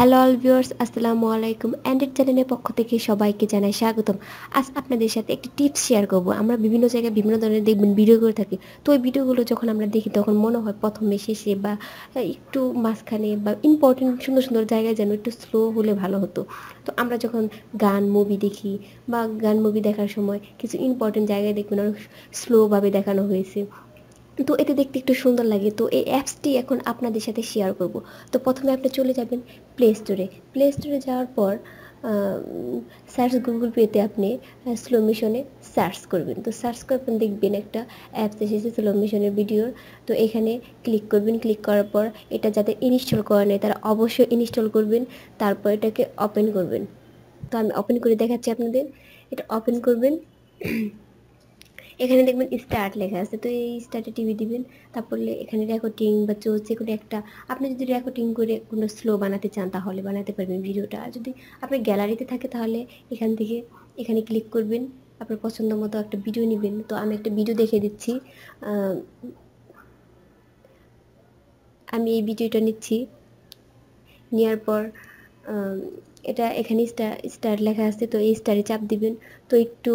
hello all viewers আসসালামু আলাইকুম Android চ্যানেলের পক্ষ থেকে সবাইকে জানাই স্বাগতম আজ আপনাদের সাথে একটি টিপস শেয়ার করব আমরা বিভিন্ন জায়গায় বিভিন্ন ধরনের দেখবেন ভিডিও করে থাকি তো ওই ভিডিওগুলো যখন আমরা দেখি তখন মনে হয় প্রথমে শেষে বা হ্যাঁ, একটু মাঝখানে বা ইম্পর্টেন্ট সুন্দর সুন্দর জায়গায় যেন একটু স্লো হলে ভালো হতো তো আমরা যখন গান মুভি দেখি বা গান মুভি দেখার সময় কিছু ইম্পর্টেন্ট জায়গায় দেখবেন অনেক স্লোভাবে দেখানো হয়েছে তো এতে দেখতে একটু সুন্দর লাগে তো এই অ্যাপসটি এখন আপনাদের সাথে শেয়ার করব তো প্রথমে আপনি চলে যাবেন প্লে স্টোরে প্লে স্টোরে যাওয়ার পর সার্চ গুগল পেতে আপনি স্লো মিশনে সার্চ করবেন তো সার্চ করে আপনি দেখবেন একটা অ্যাপস এসেছে স্লো মিশনের ভিডিওর তো এখানে ক্লিক করবেন ক্লিক করার পর এটা যাদের ইনস্টল করা নেয় তারা অবশ্যই ইনস্টল করবেন তারপর এটাকে ওপেন করবেন তো আমি ওপেন করে দেখাচ্ছি আপনাদের এটা ওপেন করবেন এখানে দেখবেন স্টার্ট লেখা আছে তো এই স্টার্টে টিভি দিবেন তারপরে এখানে রেকর্ডিং বা চলছে কোনো একটা আপনি যদি রেকর্ডিং করে কোনো স্লো বানাতে চান তাহলে বানাতে পারবেন ভিডিওটা আর যদি আপনার গ্যালারিতে থাকে তাহলে এখান থেকে এখানে ক্লিক করবেন আপনার পছন্দ মতো একটা ভিডিও নেবেন তো আমি একটা ভিডিও দেখে দিচ্ছি আমি এই ভিডিওটা নিচ্ছি নেওয়ার পর এটা এখানে স্টার স্টার লেখা আছে তো এই স্টারে চাপ দিবেন তো একটু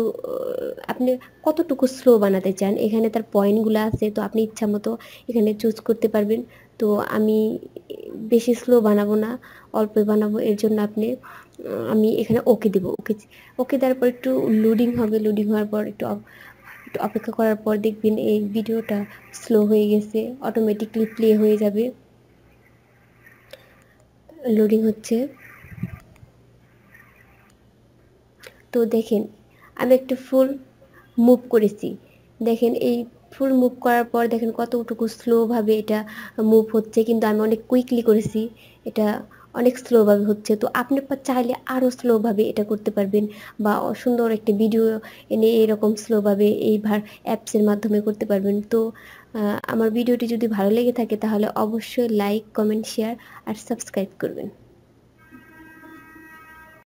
আপনি কতটুকু স্লো বানাতে চান এখানে তার পয়েন্টগুলো আছে তো আপনি ইচ্ছা মতো এখানে চুজ করতে পারবেন তো আমি বেশি স্লো বানাবো না অল্প বানাবো এর জন্য আপনি আমি এখানে ওকে দেব ওকে ওকে দেওয়ার পর একটু লোডিং হবে লোডিং হওয়ার পর একটু একটু অপেক্ষা করার পর দেখবেন এই ভিডিওটা স্লো হয়ে গেছে অটোমেটিকলি প্লে হয়ে যাবে লোডিং হচ্ছে তো দেখেন আমি একটু ফুল মুভ করেছি দেখেন এই ফুল মুভ করার পর দেখেন কতটুকু স্লোভাবে এটা মুভ হচ্ছে কিন্তু আমি অনেক কুইকলি করেছি এটা অনেক স্লোভাবে হচ্ছে তো আপনি চাইলে আরও স্লোভাবে এটা করতে পারবেন বা সুন্দর একটা ভিডিও এনে এরকম স্লোভাবে এই অ্যাপসের মাধ্যমে করতে পারবেন তো আমার ভিডিওটি যদি ভালো লেগে থাকে তাহলে অবশ্যই লাইক কমেন্ট শেয়ার আর সাবস্ক্রাইব করবেন